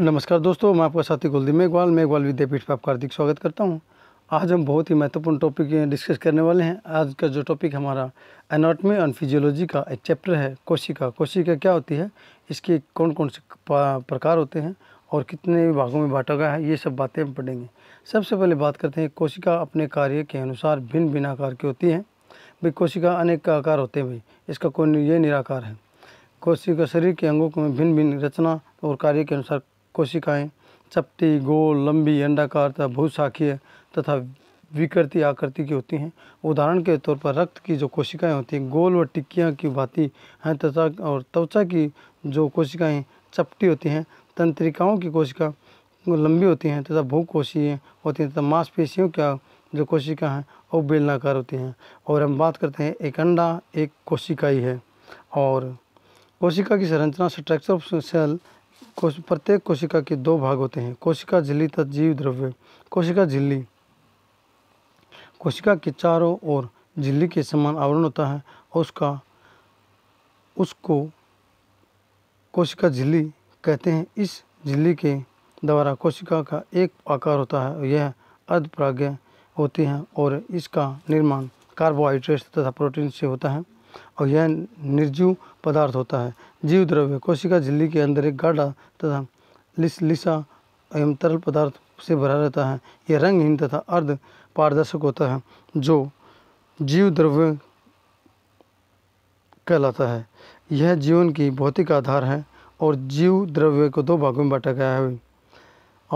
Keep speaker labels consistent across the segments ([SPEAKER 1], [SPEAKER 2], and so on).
[SPEAKER 1] नमस्कार दोस्तों मैं आपका साथी कुलदीप मेघवाल मेघवाल विद्यापीठ पर आपका हार्दिक स्वागत करता हूं आज हम बहुत ही महत्वपूर्ण टॉपिक डिस्कस करने वाले हैं आज का जो टॉपिक हमारा एनाटमी एंड फिजियोलॉजी का एक चैप्टर है कोशिका कोशिका क्या होती है इसके कौन कौन से प्रकार होते हैं और कितने भागों में बांटा गया है ये सब बातें हम पढ़ेंगे सबसे पहले बात करते हैं कोशिका अपने कार्य के अनुसार भिन्न भिन्न आकार की होती है भाई कोशिका अनेक आकार होते हैं भाई इसका कोई ये निराकार है कोशिका शरीर के अंगों में भिन्न भिन्न रचना और कार्य के अनुसार कोशिकाएं चपटी गोल लंबी अंडाकार तथा भूशाखीय तथा विकृति आकृति की होती हैं उदाहरण के तौर पर रक्त की जो कोशिकाएं होती हैं गोल व टिक्कियाँ की भांति हैं तथा और त्वचा की जो कोशिकाएं चपटी होती हैं तंत्रिकाओं की कोशिका लंबी होती हैं तथा भूकोशीय होती हैं तथा मांसपेशियों का जो कोशिका हैं वो बेलनाकार होती हैं और हम बात करते हैं एक अंडा एक कोशिकाई है और कोशिका की संरचना स्ट्रक्चर ऑफ सेल कोश प्रत्येक कोशिका के दो भाग होते हैं कोशिका झिल्ली तथा जीव द्रव्य कोशिका झिल्ली कोशिका के चारों ओर झिल्ली के समान आवरण होता है और उसका उसको कोशिका झिल्ली कहते हैं इस झिल्ली के द्वारा कोशिका का एक आकार होता है यह अर्धप्राज्ञ होती हैं और इसका निर्माण कार्बोहाइड्रेट्स तथा प्रोटीन से होता है और यह निर्जीव पदार्थ होता है जीव द्रव्य कोशिका झिल्ली के अंदर एक गाढ़ा तथा लिस लिसा एवं तरल पदार्थ से भरा रहता है यह रंगहीन तथा अर्ध पारदर्शक होता है जो जीव द्रव्य कहलाता है यह जीवन की भौतिक आधार है और जीव द्रव्य को दो भागों में बांटा गया है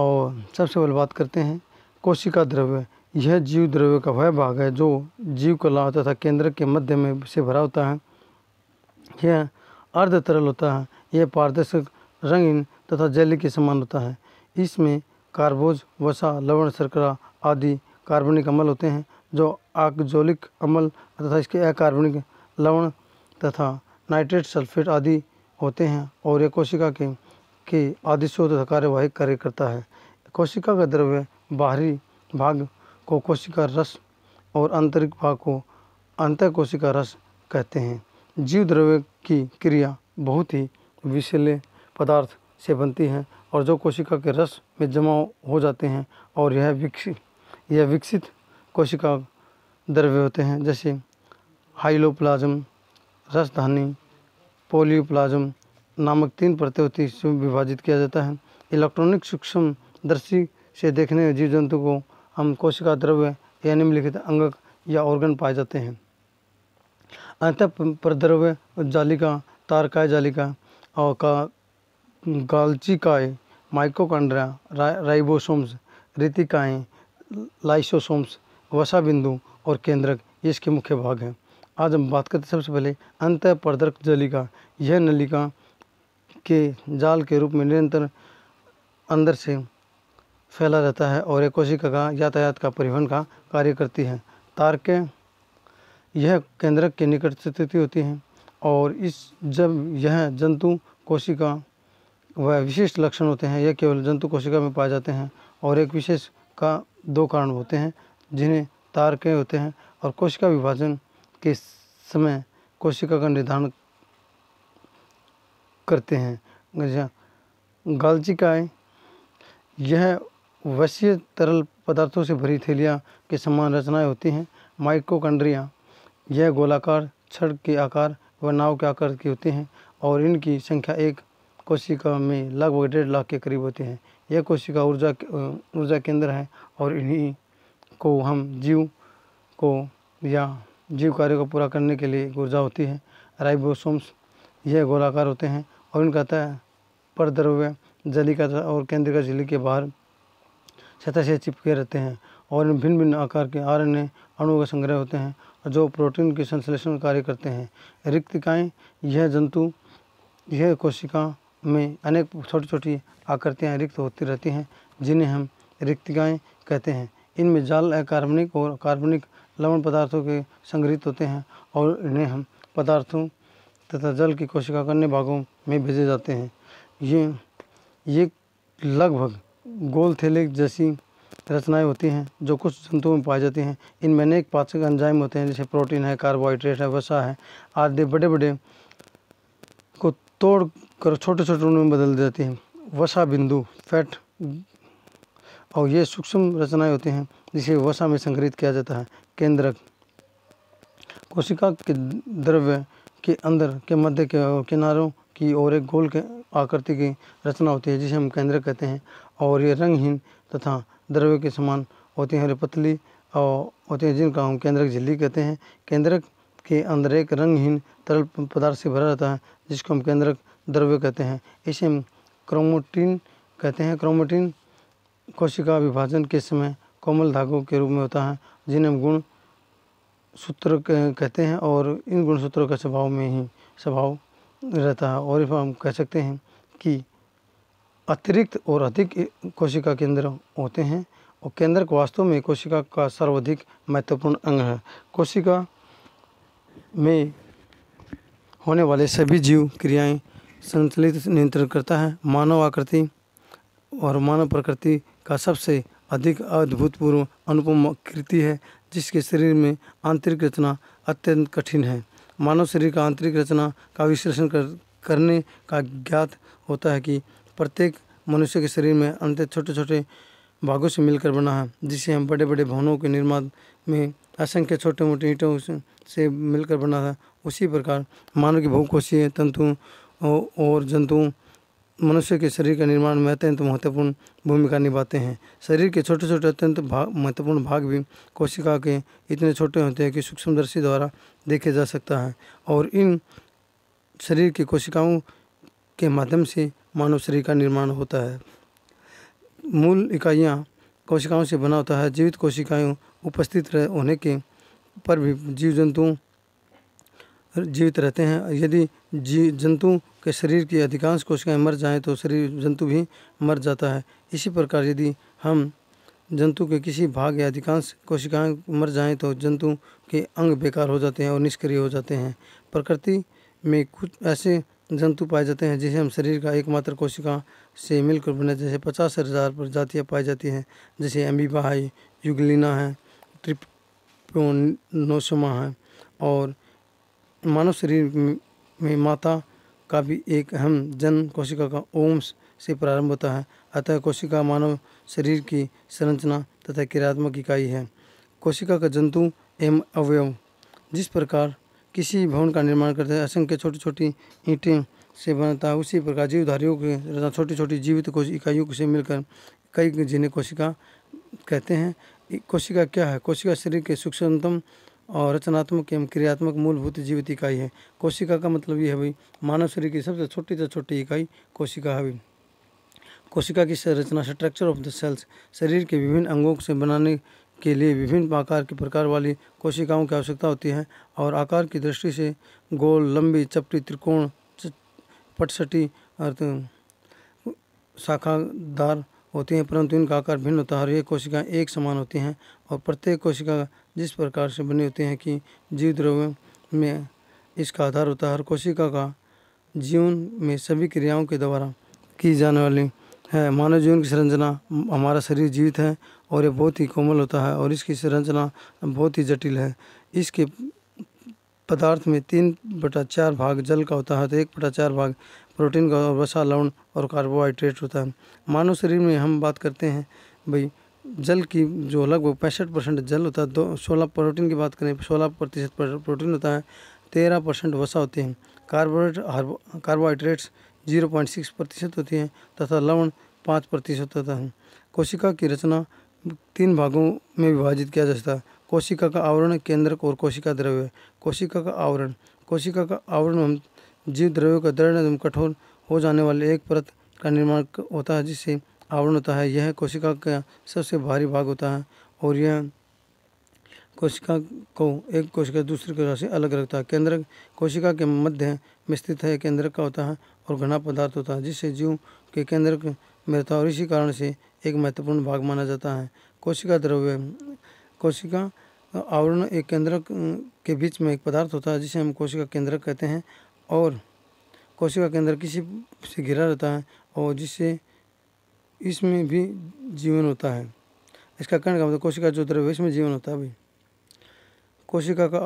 [SPEAKER 1] और सबसे पहले बात करते हैं कोशिका द्रव्य यह जीव द्रव्य का वह भाग है जो जीव कला तथा केंद्र के मध्य में से भरा होता है यह अर्ध तरल होता है यह पारदर्शक रंगीन तथा जल के समान होता है इसमें कार्बोज वसा लवण शर्करा आदि कार्बनिक अमल होते हैं जो आकजोलिक अमल तथा इसके अकार्बनिक लवण तथा नाइट्रेट सल्फेट आदि होते हैं और यह कोशिका के के आदिशो तथा कार्यवाही कार्य करता है कोशिका का द्रव्य बाहरी भाग को कोशिका रस और आंतरिक भाग को अंतर कोशिका रस कहते हैं जीव द्रव्य की क्रिया बहुत ही विषले पदार्थ से बनती है और जो कोशिका के रस में जमा हो जाते हैं और यह विकसित यह विकसित कोशिका द्रव्य होते हैं जैसे हाइलोप्लाज्म रसधानी पोलियोप्लाज्म नामक तीन प्रत्योति से विभाजित किया जाता है इलेक्ट्रॉनिक सूक्ष्म दृष्टि से देखने जीव जंतु को हम कोशिका द्रव्य या निम्नलिखित अंग या ऑर्गन पाए जाते हैं अंत प्रद्रव्य जालिका तारकाय जालिका और का गालचिकाय माइक्रोकॉन्ड्रिया रा, राइबोसोम्स रितिकाएँ लाइसोसोम्स वसा बिंदु और केंद्रक ये इसके मुख्य भाग हैं आज हम बात करते सबसे पहले अंत प्रदर्क जलिका यह नलिका के जाल के रूप में निरंतर अंदर से फैला रहता है और एक कोशिका का यातायात का परिवहन का कार्य करती है तार के यह केंद्रक के निकट स्थिति होती है और इस जब यह जंतु कोशिका व विशिष्ट लक्षण होते हैं यह केवल जंतु कोशिका में पाए जाते हैं और एक विशेष का दो कारण होते हैं जिन्हें तार के होते हैं और कोशिका विभाजन के समय कोशिका का निर्धारण करते हैं गालचिकाएँ यह वैश्य तरल पदार्थों से भरी थैलियाँ के समान रचनाएँ होती हैं माइक्रोकंड्रिया यह गोलाकार छड़ के आकार व नाव के आकार की होती हैं और इनकी संख्या एक कोशिका में लगभग डेढ़ लाख के करीब होती हैं यह कोशिका ऊर्जा ऊर्जा केंद्र है और इन्हीं को हम जीव को या जीव कार्य को पूरा करने के लिए ऊर्जा होती है राइबोसोम्स यह गोलाकार होते हैं और इनका तय पर द्रव्य जलिका और का झिल्ली के बाहर सतह से चिपके रहते हैं और भिन्न भिन्न आकार के आर एन अणु का संग्रह होते हैं और जो प्रोटीन के संश्लेषण कार्य करते हैं रिक्तिकाएँ यह जंतु यह कोशिका में अनेक छोटी छोटी आकृतियाँ रिक्त होती रहती हैं जिन्हें हम रिक्तिकाएँ कहते हैं इनमें जाल अकार्बनिक और कार्बनिक लवण पदार्थों के संग्रहित होते हैं और इन्हें हम पदार्थों तथा जल की कोशिका अन्य भागों में भेजे जाते हैं ये ये लगभग गोल थैले जैसी रचनाएं होती हैं जो कुछ जंतुओं में पाई जाती हैं इनमें अनेक पाचक एंजाइम होते हैं जैसे प्रोटीन है कार्बोहाइड्रेट है वसा है आदि बड़े बड़े को तोड़ कर छोटे छोटे उनमें बदल जाती हैं वसा बिंदु फैट और ये सूक्ष्म रचनाएं होती हैं जिसे वसा में संग्रहित किया जाता है केंद्रक कोशिका के द्रव्य के अंदर के मध्य के किनारों की ओर एक गोल के आकृति की रचना होती है जिसे हम केंद्र कहते हैं और ये रंगहीन तथा द्रव्य के समान होते हैं पतली और होते हैं जिनका हम केंद्रक झिल्ली कहते हैं केंद्रक के अंदर एक रंगहीन तरल पदार्थ से भरा रहता है जिसको हम केंद्रक द्रव्य कहते हैं इसे हम क्रोमोटीन कहते हैं क्रोमोटीन कोशिका विभाजन के समय कोमल धागों के रूप में होता है जिन्हें हम गुण सूत्र कहते हैं और इन गुण सूत्रों के स्वभाव में ही स्वभाव रहता है और हम कह सकते हैं कि अतिरिक्त और अधिक कोशिका केंद्र होते हैं और केंद्र वास्तव में कोशिका का सर्वाधिक महत्वपूर्ण अंग है कोशिका में होने वाले सभी जीव क्रियाएं संतुलित नियंत्रण करता है मानव आकृति और मानव प्रकृति का सबसे अधिक अद्भुतपूर्व अनुपम कृति है जिसके शरीर में आंतरिक रचना अत्यंत कठिन है मानव शरीर का आंतरिक रचना का विश्लेषण कर, करने का ज्ञात होता है कि प्रत्येक मनुष्य के शरीर में अंत छोटे छोटे भागों से मिलकर बना है जिसे हम बड़े बड़े भवनों के निर्माण में असंख्य छोटे मोटे ईंटों से मिलकर बना था उसी प्रकार मानव की बहुकोशीय तंतुओं और जंतुओं मनुष्य के शरीर का निर्माण में अत्यंत तो महत्वपूर्ण भूमिका निभाते हैं शरीर के छोटे छोटे अत्यंत भाग महत्वपूर्ण भाग भी कोशिका के इतने छोटे होते हैं कि सूक्ष्मदर्शी द्वारा देखे जा सकता है और इन शरीर की कोशिकाओं के माध्यम से मानव शरीर का निर्माण होता है मूल इकाइयाँ कोशिकाओं से बना होता है जीवित कोशिकाएँ उपस्थित रह होने के पर भी जीव जंतुओं जीवित रहते हैं यदि जी जंतु के शरीर की अधिकांश कोशिकाएं मर जाएं तो शरीर जंतु भी मर जाता है इसी प्रकार यदि हम जंतु के किसी भाग या अधिकांश कोशिकाएं मर जाएं तो जंतु के अंग बेकार हो जाते हैं और निष्क्रिय हो जाते हैं प्रकृति में कुछ ऐसे जंतु पाए जाते हैं जिसे हम शरीर का एकमात्र कोशिका से मिलकर बने जैसे पचास हज़ार प्रजातियाँ पाई जाती हैं जैसे अमीबा है युगलिना है ट्रिप्टोनोसमा है और मानव शरीर में माता का भी एक अहम जन कोशिका का ओम से प्रारंभ होता है अतः कोशिका मानव शरीर की संरचना तथा क्रियात्मक इकाई है कोशिका का जंतु एवं अवयव जिस प्रकार किसी भवन का निर्माण करते हैं असंख्य छोटी छोटी ईंटें से बनता है उसी प्रकार जीवधारियों के छोटी छोटी जीवित कोश इकाइयों से मिलकर कई जिन्हें कोशिका कहते हैं कोशिका क्या है कोशिका शरीर के सूक्ष्मतम और रचनात्मक एवं क्रियात्मक मूलभूत जीवित इकाई है कोशिका का मतलब ये है भाई मानव शरीर की सबसे छोटी से छोटी इकाई कोशिका है कोशिका की संरचना स्ट्रक्चर ऑफ द सेल्स शरीर के विभिन्न अंगों से बनाने के लिए विभिन्न आकार के प्रकार वाली कोशिकाओं की आवश्यकता होती है और आकार की दृष्टि से गोल लंबी चपटी त्रिकोण पटसटी अर्थ शाखादार होती हैं परंतु इनका आकार भिन्न होता है और ये कोशिका एक समान होती हैं और प्रत्येक कोशिका जिस प्रकार से बनी होती हैं कि जीव द्रव्य में इसका आधार होता है हर कोशिका का जीवन में सभी क्रियाओं के द्वारा की जाने वाली है मानव जीवन की संरचना हमारा शरीर जीवित है और ये बहुत ही कोमल होता है और इसकी संरचना बहुत ही जटिल है इसके पदार्थ में तीन बटा चार भाग जल का होता है तो एक बटा चार भाग प्रोटीन का वसा लवण और कार्बोहाइड्रेट होता है मानव शरीर में हम बात करते हैं भाई जल की जो लगभग पैंसठ परसेंट जल होता है दो सोलह प्रोटीन की बात करें सोलह प्रतिशत प्रोटीन होता है तेरह परसेंट वसा होते हैं carbohydrate carbohydrates zero point six प्रतिशत होती हैं तथा लवण पाँच प्रतिशत होता है कोशिका की रचना तीन भागों में विभाजित किया जा सकता है कोशिका का आवरण केंद्रक और कोशिका द्रव्य कोशिका का आवरण कोशिका का आवरण हम जीव द्रव्य का दृढ़ एवं कठोर हो जाने वाले एक परत का निर्माण होता है जिससे आवरण होता है यह कोशिका का सबसे भारी भाग होता है और यह कोशिका को एक कोशिका दूसरी कोशिका से अलग रखता है केंद्र कोशिका के मध्य में स्थित है केंद्र का होता है और घना पदार्थ होता है जिससे जीव के केंद्र में रहता है और इसी कारण से एक महत्वपूर्ण भाग माना जाता है कोशिका द्रव्य कोशिका आवरण एक केंद्रक के बीच में एक पदार्थ होता है जिसे हम कोशिका केंद्रक कहते हैं और कोशिका के अंदर किसी से घिरा रहता है और जिससे इसमें भी जीवन होता है इसका कहने का मतलब कोशिका जो द्रव्य इसमें जीवन होता है भी कोशिका का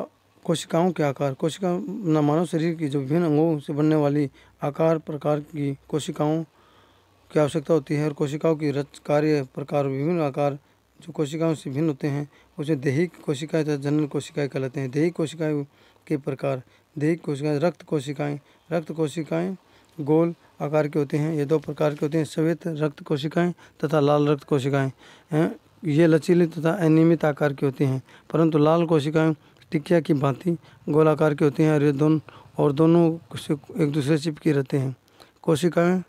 [SPEAKER 1] कोशिकाओं के आकार कोशिका न मानव शरीर की जो विभिन्न अंगों से बनने वाली आकार प्रकार की कोशिकाओं की आवश्यकता होती है और कोशिकाओं की रच कार्य प्रकार विभिन्न आकार जो कोशिकाओं से भिन्न होते हैं उसे देही कोशिकाएं तथा जनरल कोशिकाएं कहलाते हैं देही कोशिकाएं के प्रकार देह कोशिकाएं रक्त कोशिकाएं रक्त कोशिकाएं गोल आकार के होते हैं ये दो प्रकार के होते हैं श्वेत रक्त कोशिकाएं तथा लाल रक्त कोशिकाएं हैं ये लचीले तथा अनियमित आकार के होते हैं परंतु लाल कोशिकाएं टिकिया की भांति गोलाकार के होते हैं और ये दोनों और दोनों एक दूसरे चिपके रहते हैं कोशिकाएँ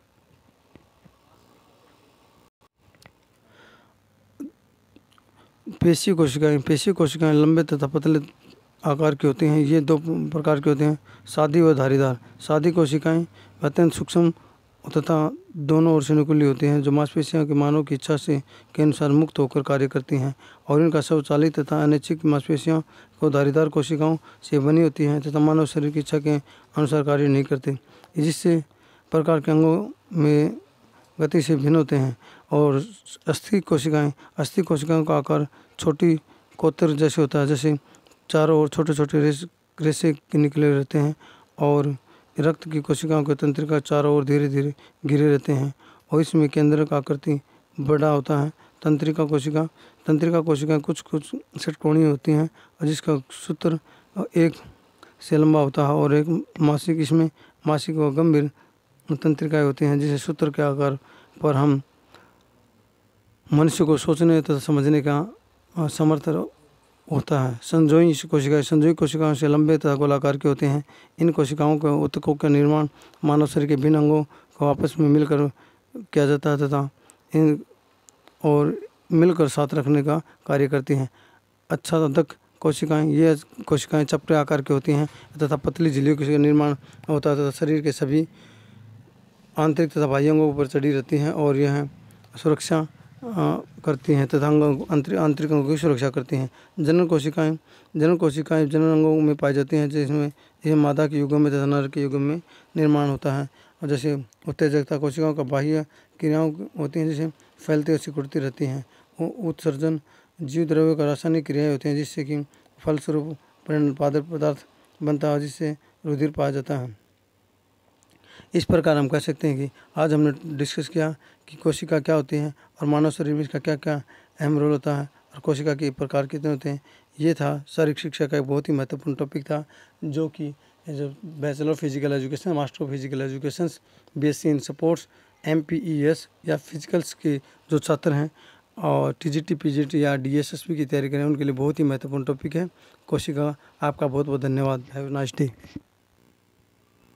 [SPEAKER 1] पेशी कोशिकाएं पेशी कोशिकाएं लंबे तथा पतले आकार के होते हैं ये दो प्रकार के होते हैं सादी व धारीदार सादी कोशिकाएं अत्यंत सूक्ष्म तथा दोनों ओर से निकुली होती हैं जो मांसपेशियों के मानव की इच्छा से के अनुसार मुक्त होकर कार्य करती हैं और इनका स्वचालित तथा अनैच्छिक मांसपेशियों को धारीदार कोशिकाओं से बनी होती हैं तथा मानव शरीर की इच्छा के अनुसार कार्य नहीं करते जिससे प्रकार के अंगों में गति से भिन्न होते हैं और अस्थि कोशिकाएँ अस्थि कोशिकाओं का आकार छोटी कोतर जैसे होता है जैसे चारों ओर छोटे छोटे रेस रेसे निकले रहते हैं और रक्त की कोशिकाओं के तंत्रिका चारों ओर धीरे धीरे घिरे रहते हैं और इसमें केंद्र का आकृति बड़ा होता है तंत्रिका कोशिका तंत्रिका कोशिकाएं कुछ कुछ षटकोणीय होती हैं और जिसका सूत्र एक से लंबा होता है और एक मासिक इसमें मासिक व गंभीर तंत्रिकाएँ होती हैं जिसे सूत्र के आकार पर हम मनुष्य को सोचने तथा समझने का समर्थ होता है संजोई कोशिकाएं संजोई कोशिकाओं से लंबे तथा गोलाकार के होते हैं इन कोशिकाओं के उत्तकों का निर्माण मानव शरीर के भिन्न अंगों को आपस में मिलकर किया जाता है तथा इन और मिलकर साथ रखने का कार्य करती हैं अच्छा अच्छादक कोशिकाएं ये कोशिकाएं चपटे आकार की होती हैं तथा पतली झिलियों का निर्माण होता है तथा शरीर के सभी आंतरिक तथा बाह्य अंगों पर चढ़ी रहती हैं और यह सुरक्षा करती हैं तथा अंगों आंतरिक आंतरिक अंगों की सुरक्षा करती हैं जनन कोशिकाएं जनन कोशिकाएं जनन अंगों में पाई जाती हैं जिसमें यह मादा के युगों में तथा नर के युगों में निर्माण होता है और जैसे उत्तेजकता कोशिकाओं का बाह्य क्रियाओं होती हैं जिसे फैलती और सिकुड़ती रहती हैं उत्सर्जन जीव द्रव्य का रासायनिक क्रियाएँ होती हैं जिससे कि फलस्वरूप पादर पदार्थ बनता है जिससे रुधिर पाया जाता है इस प्रकार हम कह सकते हैं कि आज हमने डिस्कस किया कि कोशिका क्या होती है और मानव शरीर में इसका क्या क्या अहम रोल होता है और कोशिका के प्रकार कितने होते हैं ये था शारीरिक शिक्षा का एक बहुत ही महत्वपूर्ण टॉपिक था जो कि जो bachelor of physical education master of physical education B S C in sports M P E S या फिजिकल्स के जो छात्र हैं और T G T P G T या डी एस एस पी की तैयारी करें उनके लिए बहुत ही महत्वपूर्ण टॉपिक है कोशिका आपका बहुत बहुत धन्यवाद हैव नाइस डे